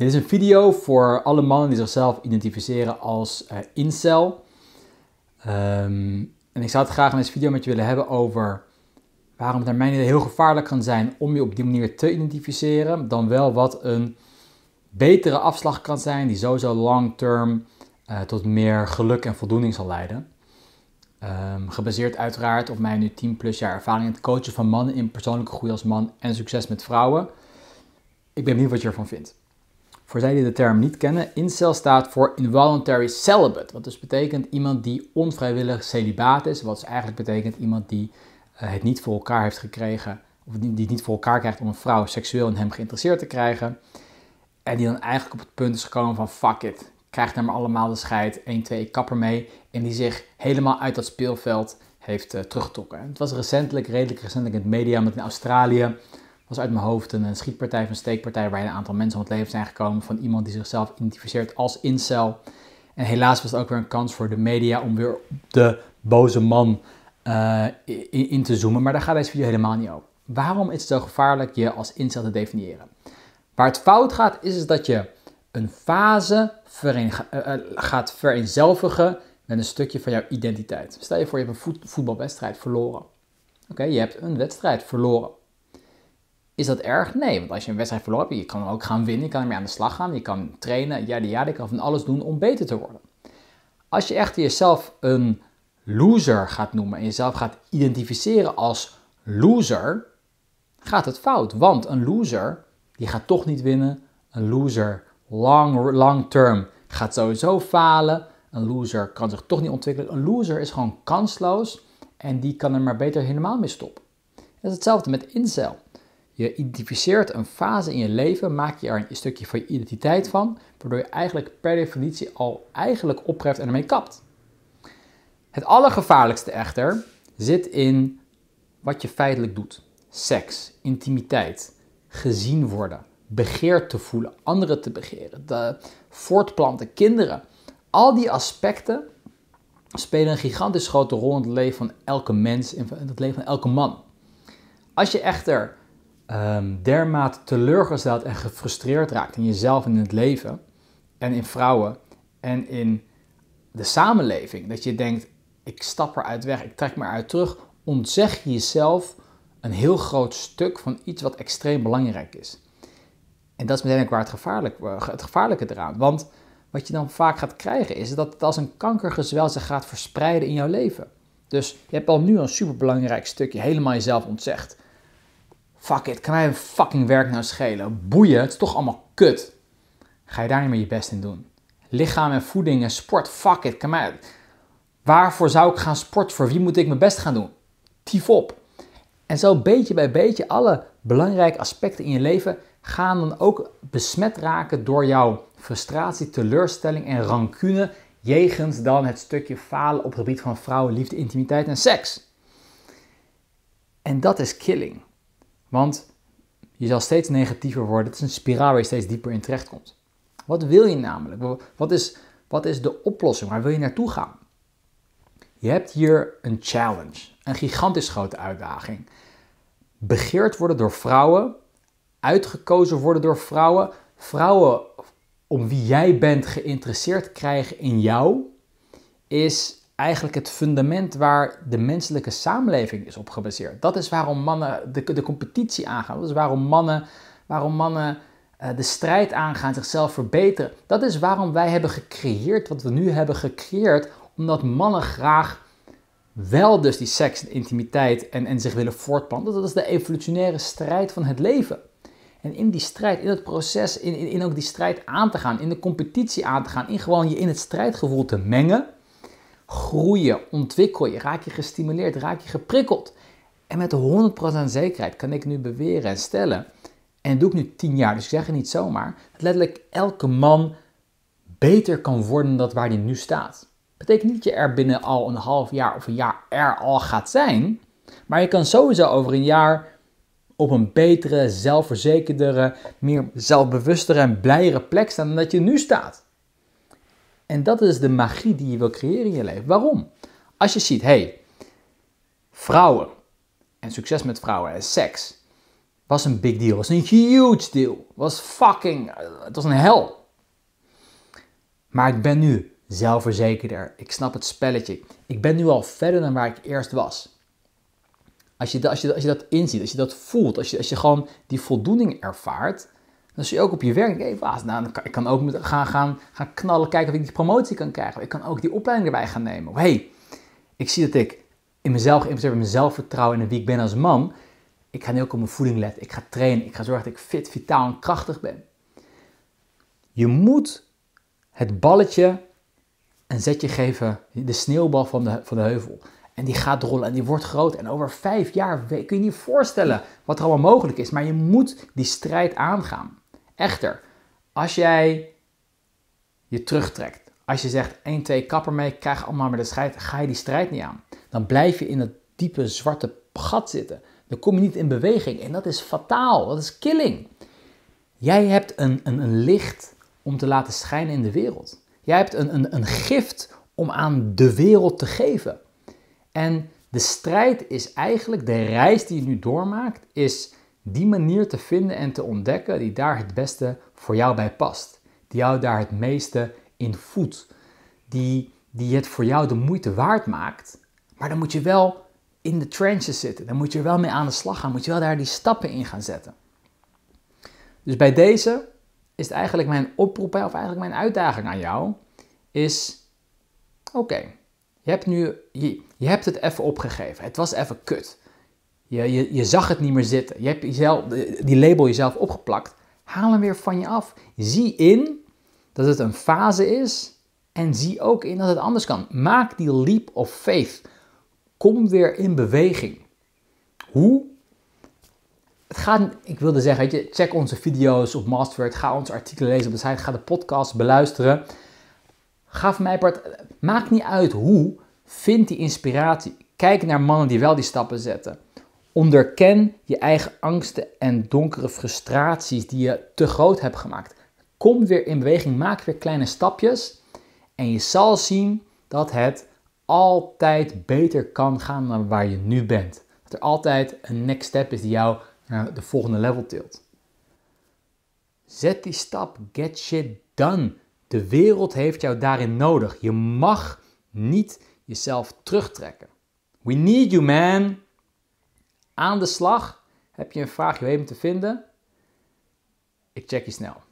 Dit is een video voor alle mannen die zichzelf identificeren als uh, incel. Ehm, en ik zou het graag in deze video met je willen hebben over waarom het naar mijn idee heel gevaarlijk kan zijn om je op die manier te identificeren. Dan wel wat een betere afslag kan zijn die sowieso long term eh, tot meer geluk en voldoening zal leiden. Ehm, gebaseerd uiteraard op mijn nu 10 plus jaar ervaring in het coachen van mannen in persoonlijke groei als man en succes met vrouwen. Ik ben benieuwd wat je ervan vindt. Voor zij die de term niet kennen, incel staat voor involuntary celibate. Wat dus betekent iemand die onvrijwillig celibaat is. Wat dus eigenlijk betekent iemand die eh, het niet voor elkaar heeft gekregen. Of die het niet voor elkaar krijgt om een vrouw seksueel in hem geïnteresseerd te krijgen. En die dan eigenlijk op het punt is gekomen van fuck it. krijgt hem maar allemaal de scheid. 1, 2, kapper mee, En die zich helemaal uit dat speelveld heeft eh, teruggetrokken. Het was recentelijk, redelijk recentelijk in het media, omdat in Australië was uit mijn hoofd een, schietpartij van steekpartij waarin een aantal mensen om het leven zijn gekomen van iemand die zichzelf identificeert als incel. En helaas was het ook weer een kans voor de media om weer de boze man eh, in, te zoomen. Maar daar gaat deze video helemaal niet over. Waarom is het zo gevaarlijk je als incel te definiëren? Waar het fout gaat, is, is dat je een fase eh, eh, gaat vereenzelvigen met een stukje van jouw identiteit. Stel je voor, je hebt een voetbalwedstrijd verloren. Oké, je hebt een wedstrijd verloren. Is dat erg? Nee, want als je een wedstrijd verloren hebt, je kan ook gaan winnen, je kan ermee aan de slag gaan, je kan trainen, ja, ja, je kan van alles doen om beter te worden. Als je echt jezelf een loser gaat noemen en jezelf gaat identificeren als loser, gaat het fout. Want een loser, die gaat toch niet winnen. Een loser, long, long term, gaat sowieso falen. Een loser kan zich toch niet ontwikkelen. Een loser is gewoon kansloos en die kan er maar beter helemaal mee stoppen. Dat is hetzelfde met incel. Je identificeert een fase in je leven, maak je er een stukje van je identiteit van, waardoor je eigenlijk per definitie al eigenlijk opreft en ermee kapt. Het allergevaarlijkste echter zit in wat je feitelijk doet. Seks, intimiteit, gezien worden, begeerd te voelen, anderen te begeren, de voortplanten, kinderen. Al die aspecten spelen een gigantisch grote rol in het leven van elke mens, en het leven van elke man. Als je echter um, dermate teleurgesteld en gefrustreerd raakt in jezelf en in het leven en in vrouwen en in de samenleving, dat je denkt, ik stap eruit weg, ik trek me uit terug, ontzeg je jezelf een heel groot stuk van iets wat extreem belangrijk is. En dat is meteen ook waar het, gevaarlijk, eh, het gevaarlijke eraan. Want wat je dan vaak gaat krijgen is dat het als een kankergezwel zich gaat verspreiden in jouw leven. Dus je hebt al nu een superbelangrijk stukje helemaal jezelf ontzegd. Fuck it, kan mij een fucking werk nou schelen? Boeien, het is toch allemaal kut. Ga je daar niet meer je best in doen? Lichaam en voeding en sport, fuck it, kan mij... Waarvoor zou ik gaan sporten? Voor wie moet ik mijn best gaan doen? Tief op. En zo beetje bij beetje alle belangrijke aspecten in je leven gaan dan ook besmet raken door jouw frustratie, teleurstelling en rancune jegens dan het stukje falen op het gebied van vrouwen, liefde, intimiteit en seks. En dat is killing. Want je zal steeds negatiever worden. Het is een spiraal waar je steeds dieper in terecht komt. Wat wil je namelijk? Wat is, wat is de oplossing? Waar wil je naartoe gaan? Je hebt hier een challenge, een gigantisch grote uitdaging. Begeerd worden door vrouwen, uitgekozen worden door vrouwen, vrouwen om wie jij bent geïnteresseerd krijgen in jou, is eigenlijk het fundament waar de menselijke samenleving is op gebaseerd. Dat is waarom mannen de, de competitie aangaan. Dat is waarom mannen, waarom mannen uh, de strijd aangaan, zichzelf verbeteren. Dat is waarom wij hebben gecreëerd wat we nu hebben gecreëerd, omdat mannen graag wel dus die seks en intimiteit en, en zich willen voortplanten. Dat is de evolutionaire strijd van het leven. En in die strijd, in het proces, in, in ook die strijd aan te gaan, in de competitie aan te gaan, in gewoon je in het strijdgevoel te mengen groeien, ontwikkel je, raak je gestimuleerd, raak je geprikkeld. En met 100% zekerheid kan ik nu beweren en stellen, en dat doe ik nu 10 jaar, dus ik zeg het niet zomaar, dat letterlijk elke man beter kan worden dan waar hij nu staat. Betekent niet dat je er binnen al een half jaar of een jaar er al gaat zijn, maar je kan sowieso over een jaar op een betere, zelfverzekerdere, meer zelfbewustere en blijere plek staan dan dat je nu staat. En dat is de magie die je wil creëren in je leven. Waarom? Als je ziet, hey, vrouwen en succes met vrouwen en seks was een big deal, was een huge deal, was fucking, het was een hel. Maar ik ben nu zelfverzekerder, ik snap het spelletje, ik ben nu al verder dan waar ik eerst was. Als je, als je, als je dat inziet, als je dat voelt, als je, als je gewoon die voldoening ervaart, dan zie je ook op je werk, hey, waas, nou, ik kan ook gaan, gaan, gaan knallen, kijken of ik die promotie kan krijgen. Ik kan ook die opleiding erbij gaan nemen. Of hey, ik zie dat ik in mezelf geïnvesteerd heb, in mezelf vertrouwen en wie ik ben als man. Ik ga nu ook op mijn voeding letten. Ik ga trainen. Ik ga zorgen dat ik fit, vitaal en krachtig ben. Je moet het balletje een zetje geven, de sneeuwbal van de, van de heuvel. En die gaat rollen en die wordt groot. En over vijf jaar kun je niet voorstellen wat er allemaal mogelijk is. Maar je moet die strijd aangaan. Echter, als jij je terugtrekt, als je zegt 1, 2, kapper mee, krijg allemaal maar de strijd, ga je die strijd niet aan. Dan blijf je in het diepe zwarte gat zitten. Dan kom je niet in beweging en dat is fataal, dat is killing. Jij hebt een, een, een licht om te laten schijnen in de wereld. Jij hebt een, een, een gift om aan de wereld te geven. En de strijd is eigenlijk, de reis die je nu doormaakt, is die manier te vinden en te ontdekken die daar het beste voor jou bij past. Die jou daar het meeste in voedt. Die, die het voor jou de moeite waard maakt. Maar dan moet je wel in de trenches zitten. Dan moet je er wel mee aan de slag gaan. Moet je wel daar die stappen in gaan zetten. Dus bij deze is het eigenlijk mijn oproep, of eigenlijk mijn uitdaging aan jou, is: oké, je hebt nu je, je hebt het even opgegeven. Het was even kut. Je, je, je zag het niet meer zitten. Je hebt jezelf, die label jezelf opgeplakt. Haal hem weer van je af. Zie in dat het een fase is en zie ook in dat het anders kan. Maak die leap of faith. Kom weer in beweging. Hoe? Het gaat, ik wilde zeggen, check onze video's op Masterword. Ga onze artikelen lezen op de site. Ga de podcast beluisteren. Ga van mij part. Maakt niet uit hoe. Vind die inspiratie. Kijk naar mannen die wel die stappen zetten. Onderken je eigen angsten en donkere frustraties die je te groot hebt gemaakt. Kom weer in beweging, maak weer kleine stapjes en je zal zien dat het altijd beter kan gaan dan waar je nu bent. Dat er altijd een next step is die jou naar de volgende level tilt. Zet die stap, get shit done. De wereld heeft jou daarin nodig. Je mag niet jezelf terugtrekken. We need you, man aan de slag. Heb je een vraag, je weet hem te vinden. Ik check je snel.